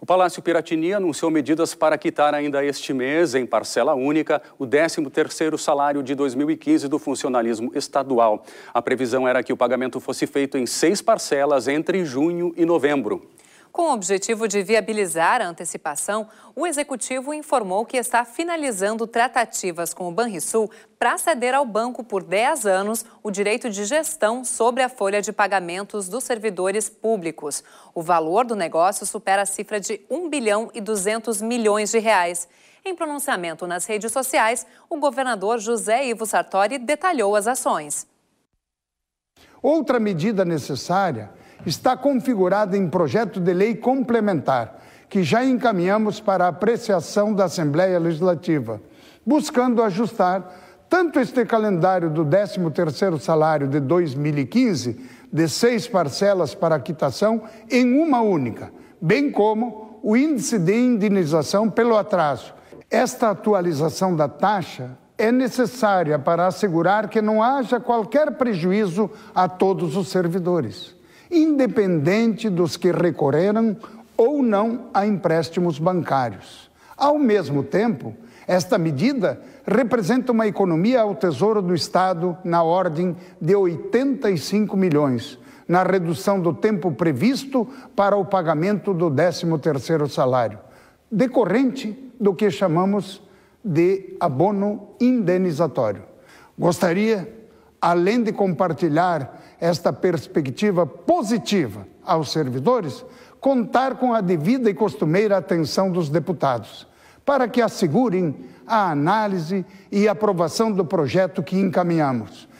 O Palácio Piratini anunciou medidas para quitar ainda este mês, em parcela única, o 13º salário de 2015 do funcionalismo estadual. A previsão era que o pagamento fosse feito em seis parcelas entre junho e novembro. Com o objetivo de viabilizar a antecipação, o executivo informou que está finalizando tratativas com o Banrisul para ceder ao banco por 10 anos o direito de gestão sobre a folha de pagamentos dos servidores públicos. O valor do negócio supera a cifra de 1 bilhão e 200 milhões de reais. Em pronunciamento nas redes sociais, o governador José Ivo Sartori detalhou as ações. Outra medida necessária está configurada em projeto de lei complementar, que já encaminhamos para apreciação da Assembleia Legislativa, buscando ajustar tanto este calendário do 13º salário de 2015, de seis parcelas para quitação, em uma única, bem como o índice de indenização pelo atraso. Esta atualização da taxa é necessária para assegurar que não haja qualquer prejuízo a todos os servidores independente dos que recorreram ou não a empréstimos bancários. Ao mesmo tempo, esta medida representa uma economia ao Tesouro do Estado na ordem de 85 milhões, na redução do tempo previsto para o pagamento do 13º salário, decorrente do que chamamos de abono indenizatório. Gostaria além de compartilhar esta perspectiva positiva aos servidores, contar com a devida e costumeira atenção dos deputados, para que assegurem a análise e aprovação do projeto que encaminhamos,